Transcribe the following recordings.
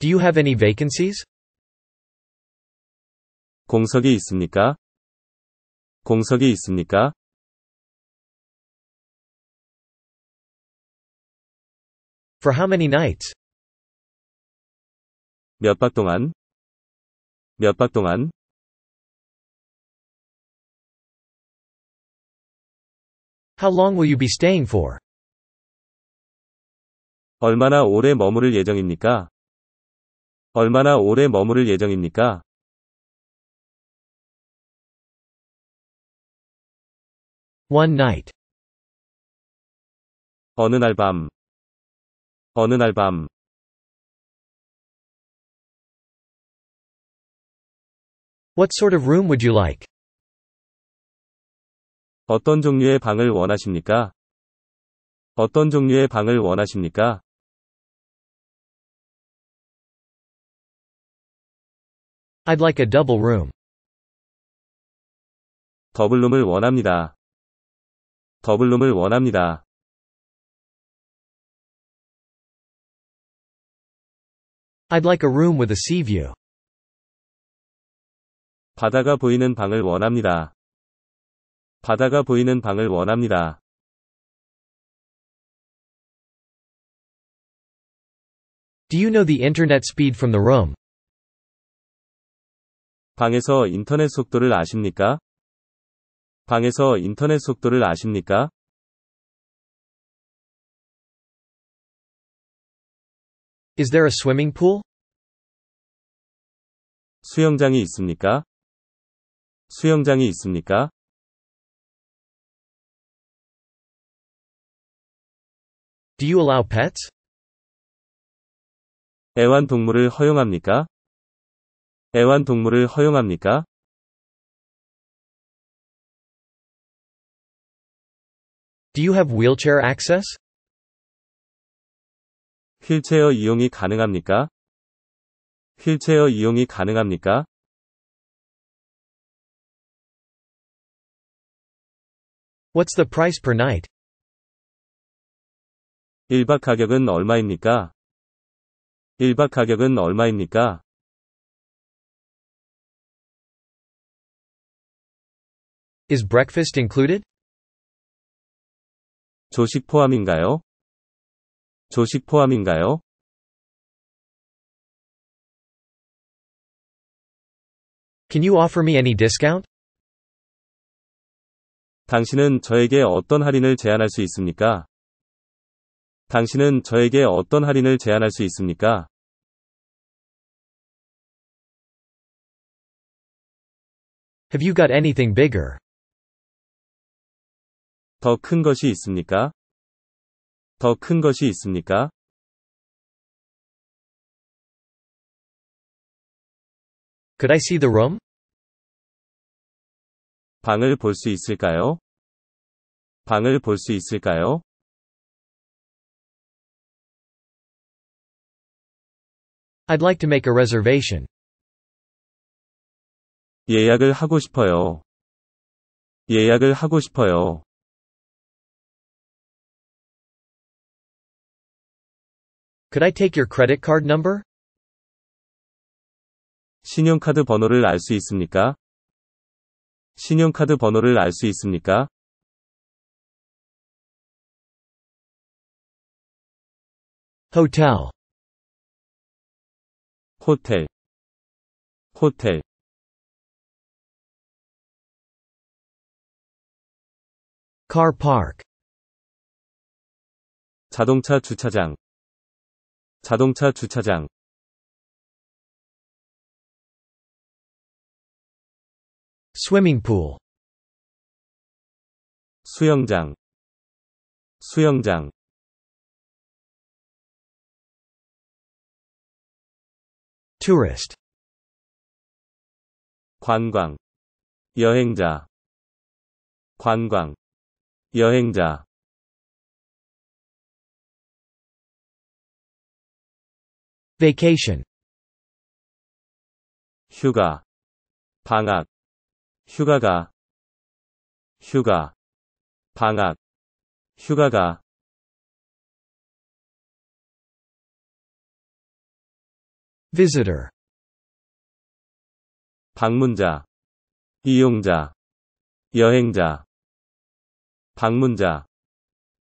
Do you have any vacancies? 공석이 있습니까? 공석이 있습니까? For how many nights? 동안? 동안? How long will you be staying for? 얼마나 오래 머무를 예정입니까? 얼마나 오래 머무를 예정입니까? One night. 어느 날 밤. 어느 날 밤. What sort of room would you like? 어떤 종류의 방을 원하십니까? 어떤 종류의 방을 원하십니까? I'd like a double room. 더블룸을 원합니다. 더블룸을 원합니다. I'd like a room with a sea view. 바다가 보이는 방을 원합니다. 바다가 보이는 방을 원합니다. Do you know the internet speed from the room? 방에서 인터넷 속도를 아십니까? 방에서 인터넷 속도를 아십니까? 수영장이 있습니까? 수영장이 있습니까? Do you allow pets? 애완동물을 허용합니까? 애완동물을 허용합니까? d 휠체어 이용이 가능합니까? 휠체어 이용이 가능합니까? What's the price per night? 1박 가격은 얼마입니까? 1박 가격은 얼마입니까? Is breakfast included? 조식 포함인가요? 조식 포함인가요? Can you offer me any discount? 당신은 저에게 어떤 할인을 제안할 수 있습니까? 당신은 저에게 어떤 할인을 제안할 수 있습니까? Have you got anything bigger? 더큰 것이 있습니까? 더큰 것이 있습니까? 방을 볼수 있을까요? 방을 볼 수 있을까요? I'd like to make a reservation. 예약을 하고 싶어요. 예약을 하고 싶어요. Could I take your credit card number? 신용카드 번호를 알 수 있습니까? 신용카드 번호를 알 수 있습니까? hotel 호텔 호텔 car park 자동차 주차장 자동차 주차장 swimming pool 수영장 수영장 tourist 관광 여행자 관광 여행자 vacation 휴가 방학 휴가가 휴가 방학 휴가가 visitor 방문자 이용자 여행자 방문자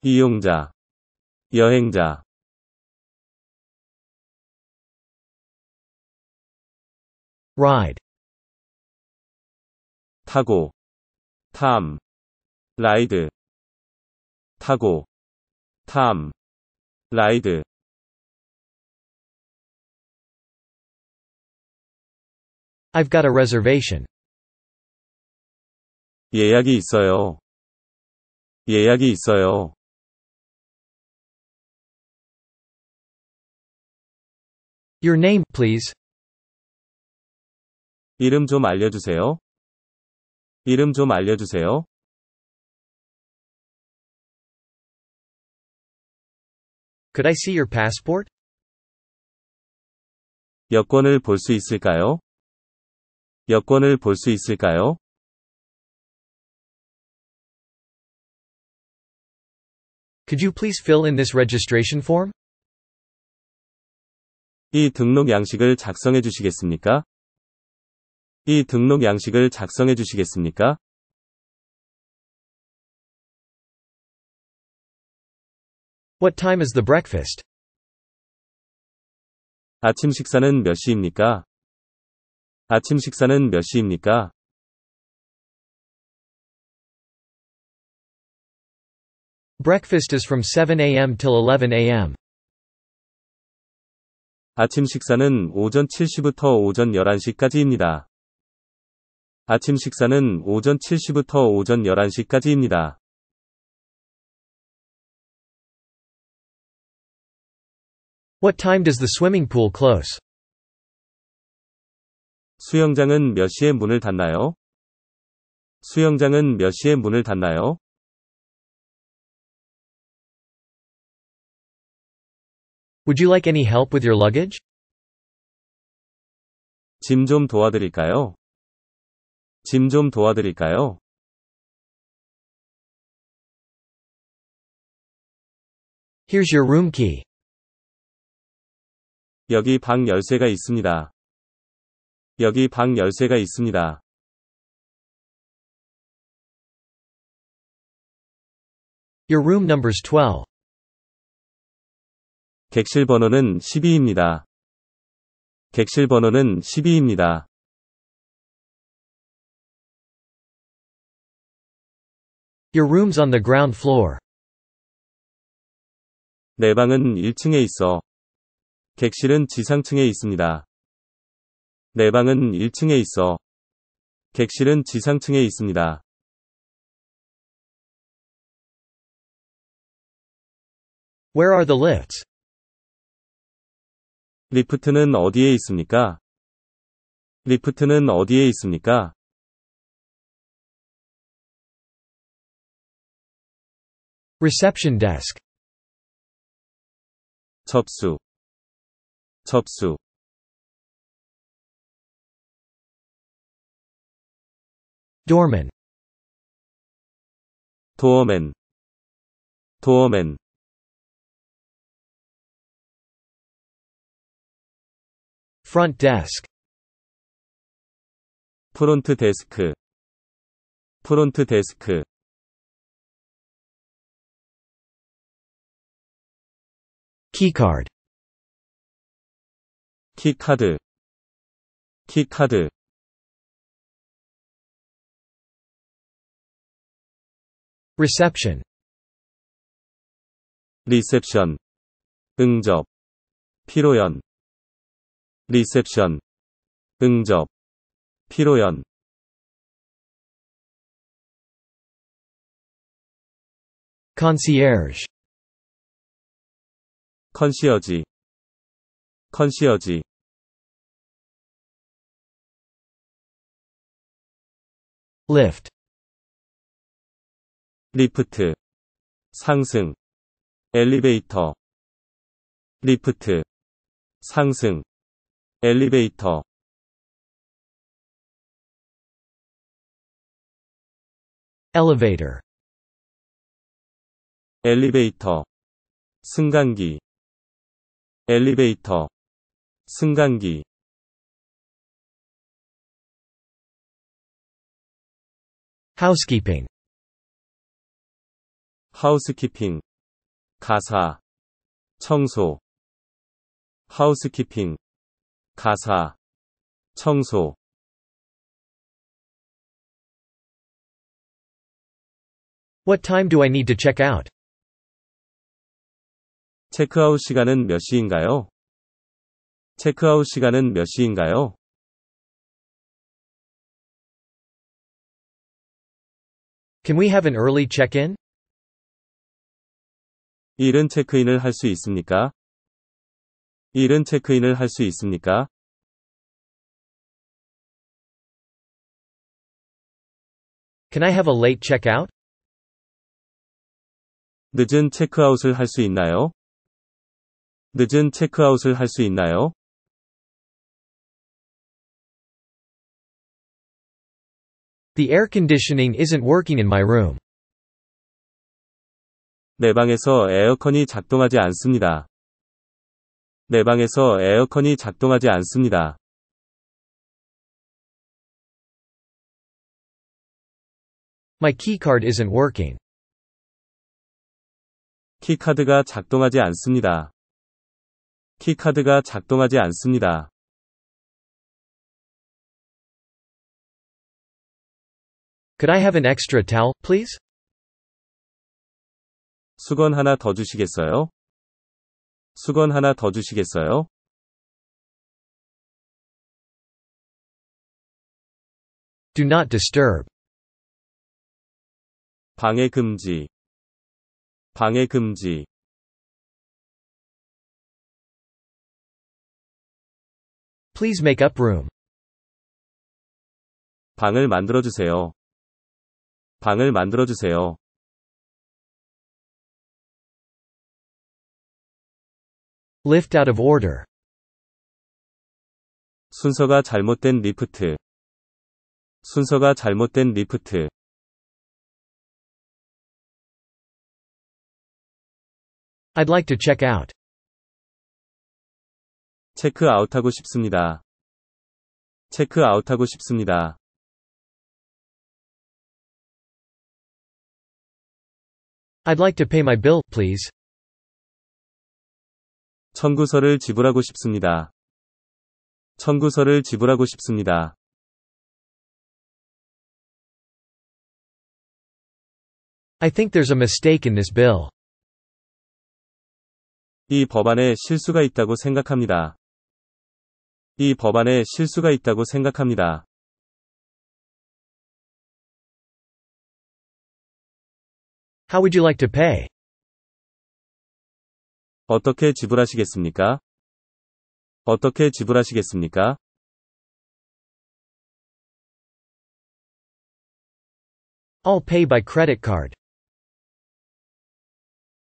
이용자 여행자 ride 타고 탐 라이드 타고 탐 라이드 I've got a reservation. 예약이 있어요. 예약이 있어요. Your name, please. 이름 좀 알려주세요. 이름 좀 알려주세요. Could I see your passport? 여권을 볼 수 있을까요? 여권을 볼 수 있을까요? Could you please fill in this registration form? 이 등록 양식을 작성해 주시겠습니까? 이 등록 양식을 작성해 주시겠습니까? 아침 식사는 몇 시입니까? 아침 식사는 몇 시입니까? Breakfast is from 7 a.m. till 11 a.m. 아침 식사는 오전 7시부터 오전 11시까지입니다. 아침 식사는 오전 7시부터 오전 11시까지입니다. What time does the swimming pool close? 수영장은 몇 시에 문을 닫나요? 수영장은 몇 시에 문을 닫나요? Would you like any help with your luggage? 짐 좀 도와드릴까요? 짐좀 도와드릴까요? Here's your room key. 여기 방 열쇠가 있습니다. 여기 방 열쇠가 있습니다. Your room number's 12. 객실 번호는 12입니다. 객실 번호는 12입니다. Your room's on the ground floor. 내 방은 1층에 있어. 객실은 지상층에 있습니다. 내 방은 1층에 있어. 객실은 지상층에 있습니다. Where are the lifts? 리프트는 어디에 있습니까? 리프트는 어디에 있습니까? Reception desk 접수 접수 doorman 도어맨 도어맨 front desk 프론트 데스크 프론트 데스크 keycard 키카드 키카드 reception 리셉션 응접 피로연 리셉션 응접 피로연 concierge 컨시어지 컨시어지 l i f 리프트 상승 엘리베이터 리프트 상승 엘리베이터 e l e v a 엘리베이터 승강기 엘리베이터 승강기 housekeeping housekeeping, 가사 청소 Housekeeping, 가사 청소 What time do I need to check out? 체크아웃 시간은 몇 시인가요? 체크아웃 시간은 몇 시인가요? 일은 체크인을 할 수 있습니까? 이은 체크인을 할 수 있습니까? Can I have a late checkout? 늦은 체크아웃을 할 수 있나요? 늦은 체크아웃을 할 수 있나요? The air conditioning isn't working in my room. 내 방에서 에어컨이 작동하지 않습니다. 내 방에서 에어컨이 작동하지 않습니다. My keycard isn't working. 키카드가 작동하지 않습니다. 키카드가 작동하지 않습니다. 수건 하나 더 주시겠어요? 수건 하나 더 주시겠어요? Do not disturb. 방해 금지. 방해 금지. Please make up room. 방을 만들어 주세요. 방을 만들어 주세요. Lift out of order. 순서가 잘못된 리프트. 순서가 잘못된 리프트. I'd like to check out. 체크아웃하고 싶습니다. 체크아웃하고 싶습니다. I'd like to pay my bill, please. 청구서를 지불하고 싶습니다. 청구서를 지불하고 싶습니다. I think there's a mistake in this bill. 이 법안에 실수가 있다고 생각합니다. 이 법안에 실수가 있다고 생각합니다. 어떻게 지불하시겠습니까? 어떻게 지불하시겠습니까? I'll pay by credit card.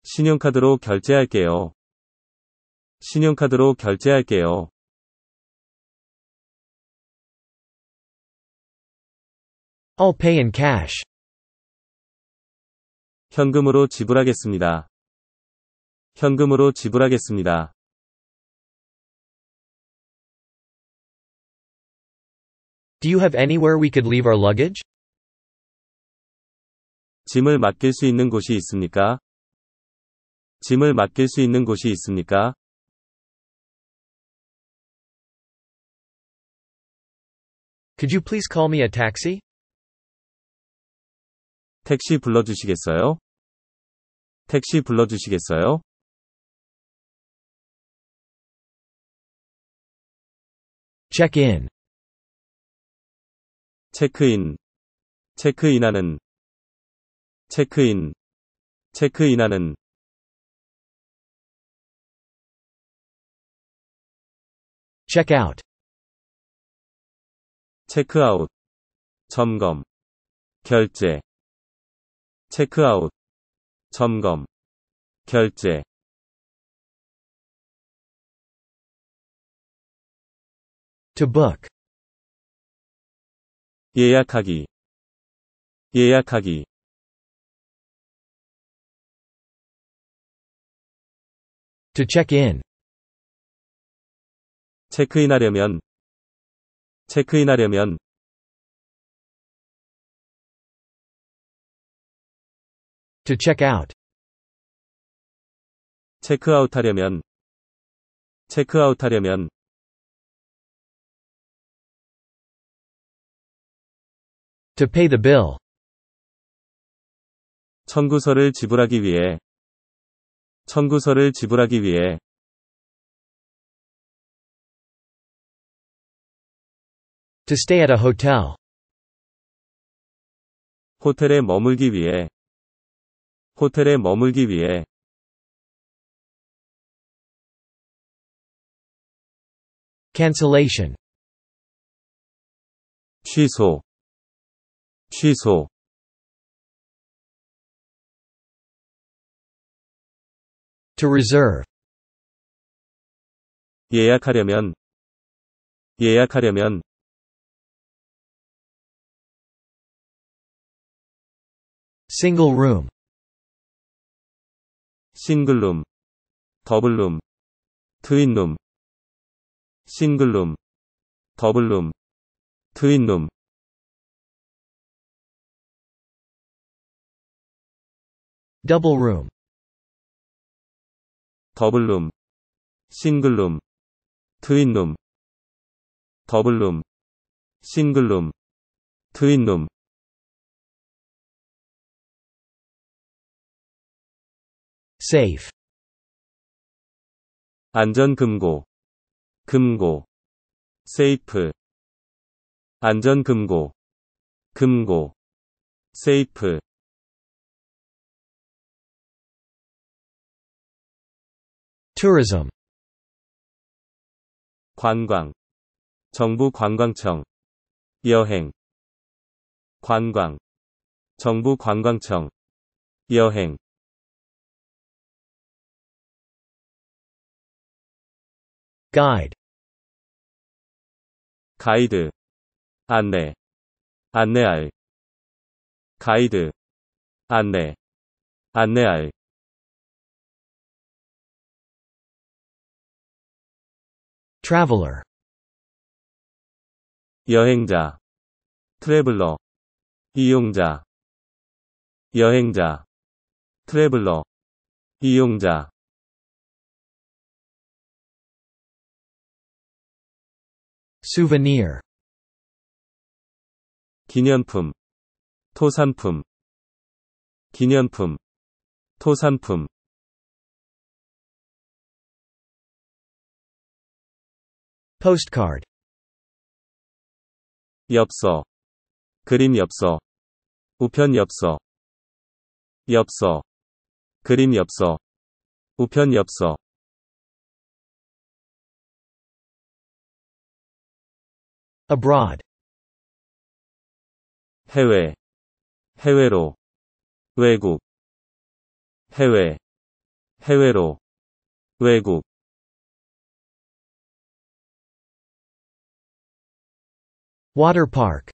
신용카드로 결제할게요. 신용카드로 결제할게요. I'll pay in cash. 현금으로 지불하겠습니다. 현금으로 지불하겠습니다. Do you have anywhere we could leave our luggage? 짐을 맡길 수 있는 곳이 있습니까? 짐을 맡길 수 있는 곳이 있습니까? Could you please call me a taxi? 택시 불러주시겠어요? 택시 불러주시겠어요? 체크인 체크인 체크인하는 체크인 체크인하는 c h e c 체크아웃 점검 결제 체크아웃, 점검, 결제 t book 예약하기 예약하기 to check in 체크인하려면 체크인하려면 To check out. 체크아웃하려면 체크아웃하려면 To pay the bill. 청구서를 지불하기 위해 청구서를 지불하기 위해 To stay at a hotel. 호텔에 머물기 위해 호텔에 머물기 위해 cancellation 취소 취소 to reserve 예약하려면 예약하려면 single room 싱글룸, 더블룸, 트윈룸, 싱글룸, 더블룸, 트윈룸. double room 더블룸, 싱글룸, 트윈룸, 더블룸, 싱글룸, 트윈룸 safe 안전금고 금고 safe 안전금고 금고 safe t o u 관광 정부 관광청 여행 관광 정부 관광청 여행 guide 가이드 안내 안내할 가이드 안내 안내할 traveler 여행자 트래블러 이용자 여행자 트래블러 이용자 souvenir 기념품 토산품 기념품 토산품 postcard 엽서 그림 엽서 우편 엽서 엽서 그림 엽서 우편 엽서 abroad 해외 해외로 외국 해외 해외로 외국 Water park.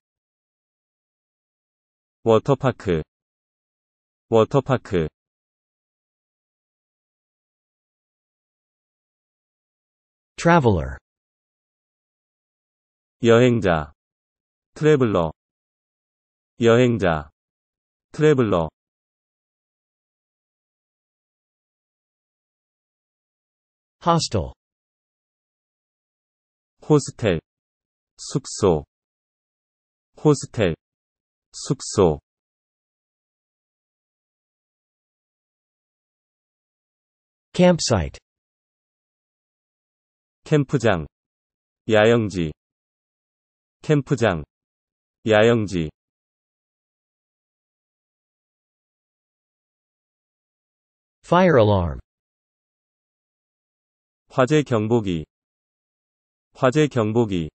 워터파크 워터파크 traveler 여행자 트래블러 여행자 트래블러 hostel 호스텔 숙소 호스텔 숙소 campsite 캠프장 야영지 캠프장, 야영지 화재 경보기 화재 경보기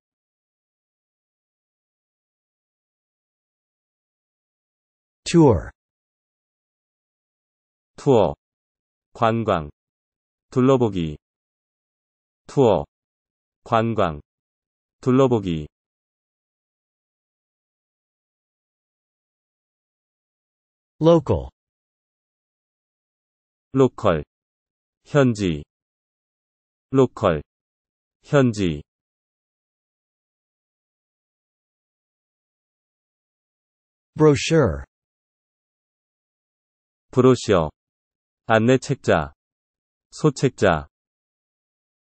tour 투어 관광 둘러보기 투어 관광 둘러보기 local 로컬 현지 로컬 현지 brochure 브로시어 안내 책자 소책자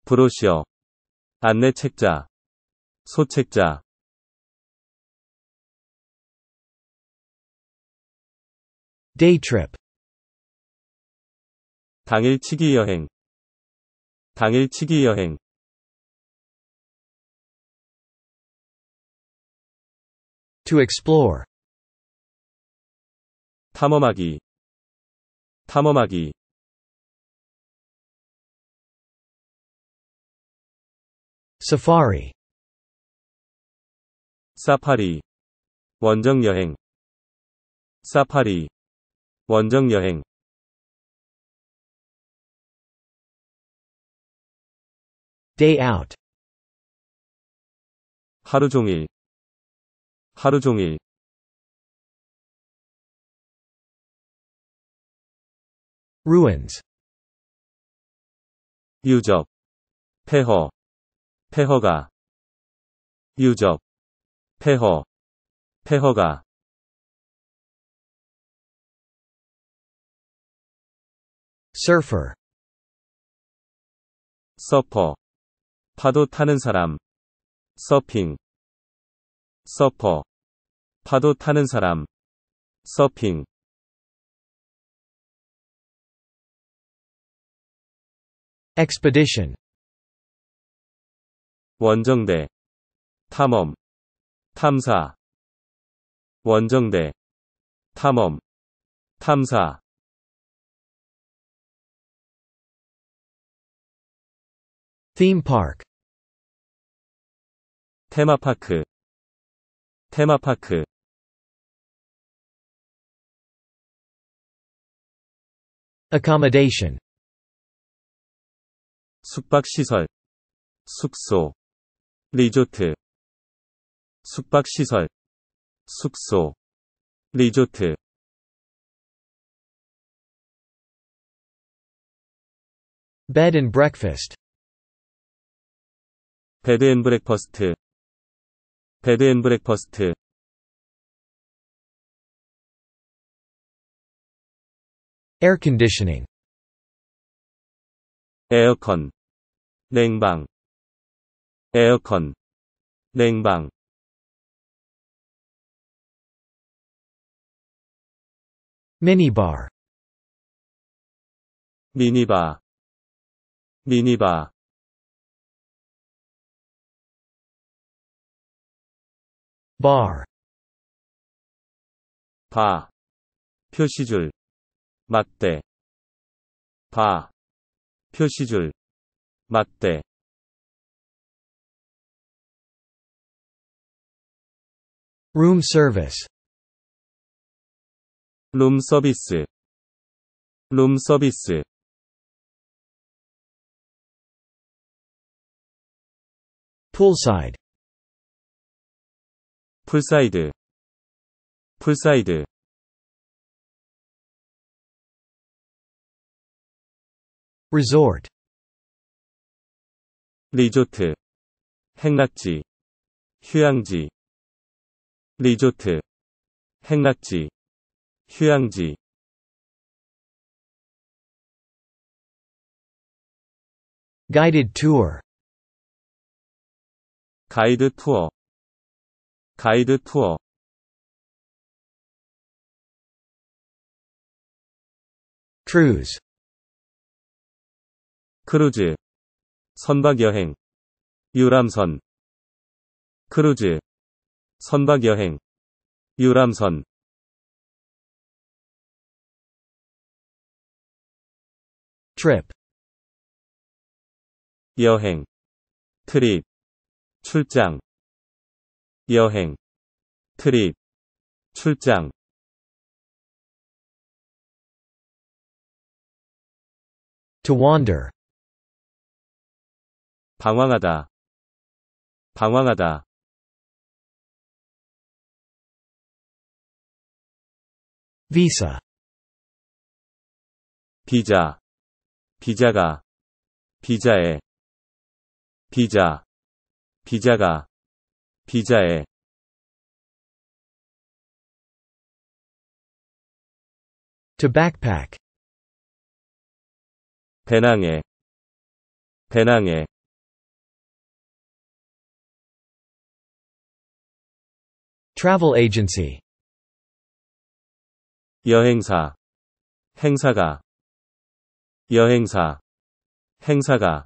브로시어 안내 책자 소책자 Day trip. 당일치기 여행. 당일치기 여행. To explore. 탐험하기. 탐험하기. Safari. 사파리. 원정 여행. 사파리. 원정 여행 day out 하루 종일 하루 종일 ruins 유적 폐허 폐허가 유적 폐허 폐허가 surfer 서퍼 파도 타는 사람 서핑 서퍼 파도 타는 사람 서핑 expedition 원정대 탐험 탐사 원정대 탐험 탐사 theme park 테마파크 테마파크 accommodation 숙박 시설, 숙소 리조트 숙박 시설, 숙소 리조트 bed and breakfast 베드앤브렉퍼스트 베드앤브렉퍼스트 air conditioning 에어컨 냉방 에어컨 냉방 minibar 미니바 미니바 bar 바 표시줄 막대 바 표시줄 막대 room service 룸 서비스 룸 서비스 poolside 풀사이드 풀사이드 resort 리조트 행락지 휴양지 리조트 행락지 휴양지 guided tour 가이드 투어 가이드 투어 c r u 크루즈 선박 여행 유람선 크루즈 선박 여행 유람선 t r 여행 트립 출장 여행, 트립, 출장. to wander 방황하다 방황하다 v i 비자 비자가 비자에 비자 비자가 비자에 to backpack 배낭에 배낭에 travel agency 여행사 행사가 여행사 행사가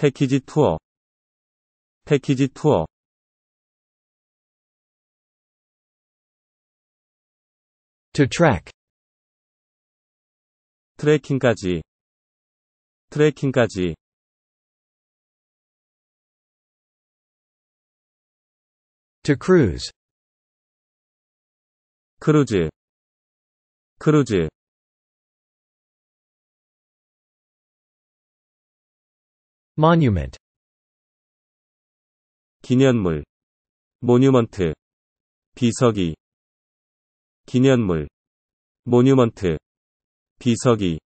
패키지 투어 패키지 투어 to track 트레킹까지 트레킹까지 to cruise 크루즈 크루즈 Monument 기념물 Monument. 모뉴먼트 비석이 Monument. 모뉴먼트 비석이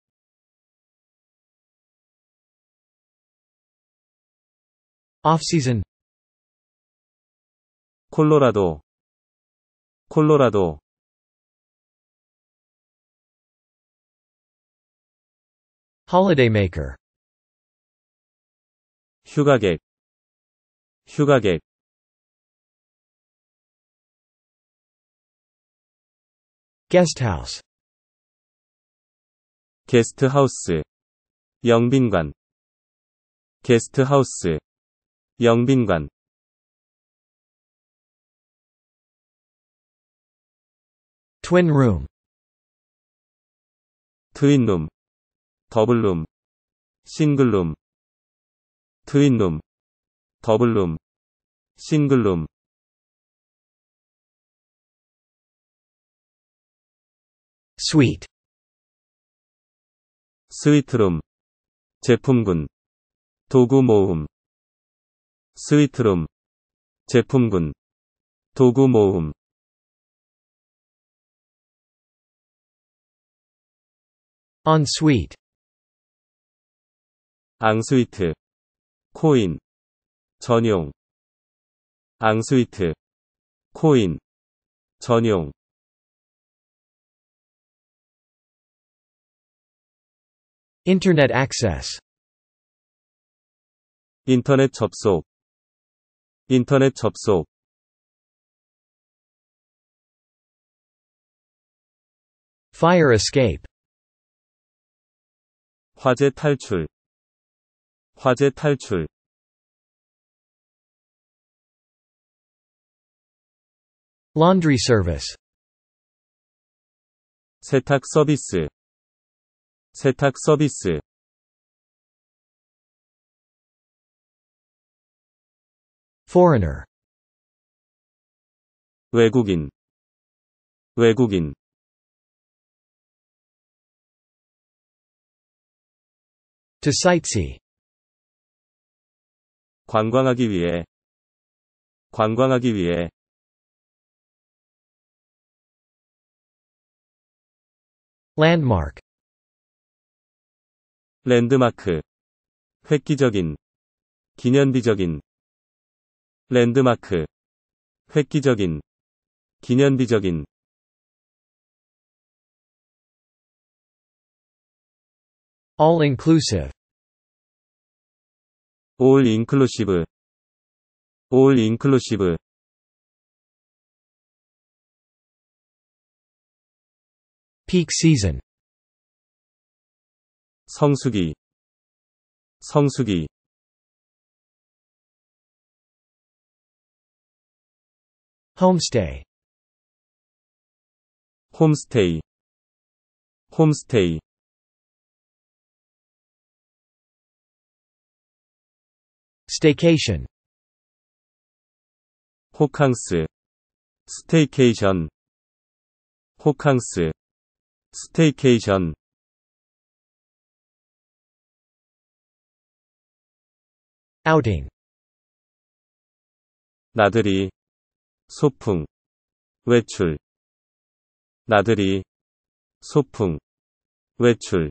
off-season 콜로라도 콜로라도 holiday maker 휴가객 휴가객 게스트하우스 게스트하우스 영빈관 게스트하우스 영빈관 t w i 트윈룸 더블룸 싱글룸 트윈룸, 더블룸, 싱글룸 스위트 스위트룸 제품군 도구 모음 스위트룸 제품군 도구 모음 e n s u 앙스위트 코인 전용 앙스위트 코인 전용 i n t e r n 인터넷 접속 인터넷 접속 Fire escape 화재 탈출 화재 탈출 laundry service 세탁 서비스 세탁 서비스 foreigner 외국인 외국인 to sightsee 관광하기 위해 관광하기 위해 landmark 랜드마크 획기적인 기념비적인 랜드마크 획기적인 기념비적인 all inclusive all inclusive all inclusive peak season 성수기 성수기 homestay homestay homestay staycation 호캉스 스테이케이션 호캉스 스테이케이션 outing 나들이 소풍 외출 나들이 소풍 외출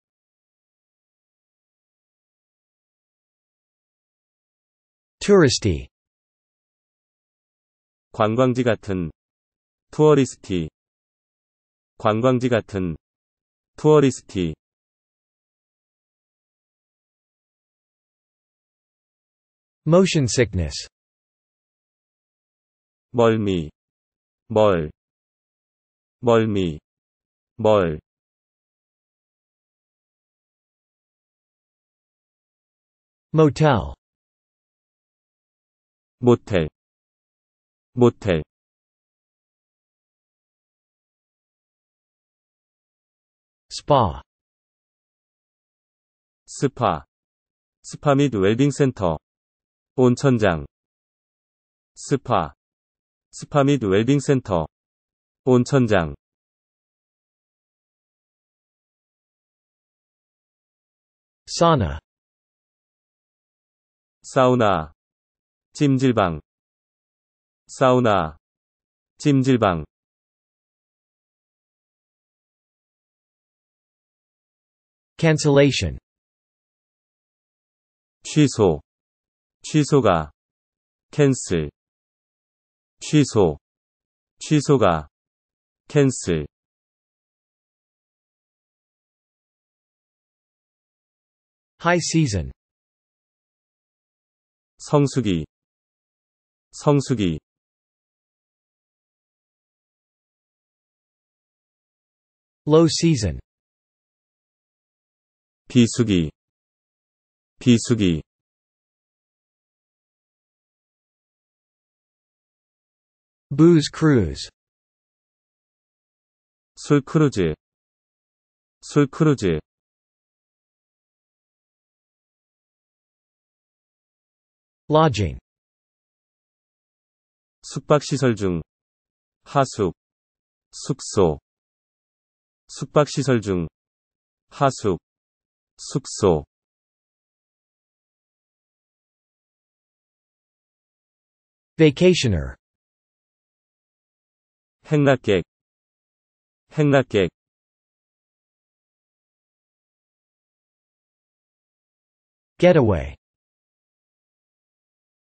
touristy 관광지 같은 touristy. 관광지 같은 touristy. motion sickness 멀미 멀 멀미 멀 motel 모텔 모텔 스파 스파 스파 및 웰빙 센터 온천장 스파 스파 및 웰빙 센터 온천장 사우나 사우나 찜질방 사우나 찜질방 cancellation 취소 취소가 cancel 취소 취소가 cancel high season 성수기 성수기 low season 비수기 비수기 booze cruise 술 크루즈 술 크루즈 lodging 숙박시설 중 하숙 숙소 숙박시설 중 하숙 숙소 vacationer 행락객 행락객 getaway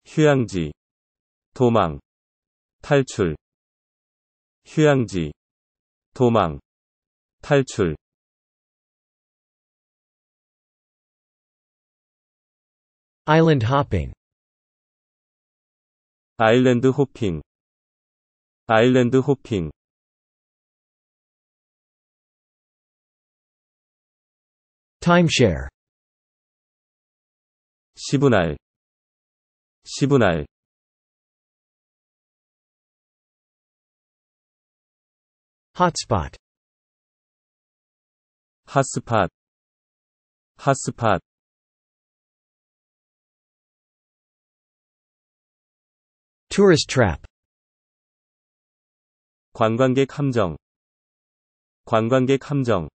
휴양지 도망 탈출 휴양지 도망 탈출 island 아일랜드 호핑 아일랜드 호핑 timeshare 시분할 시분할 hotspot hotspot hotspot tourist trap 관광객 함정 관광객 함정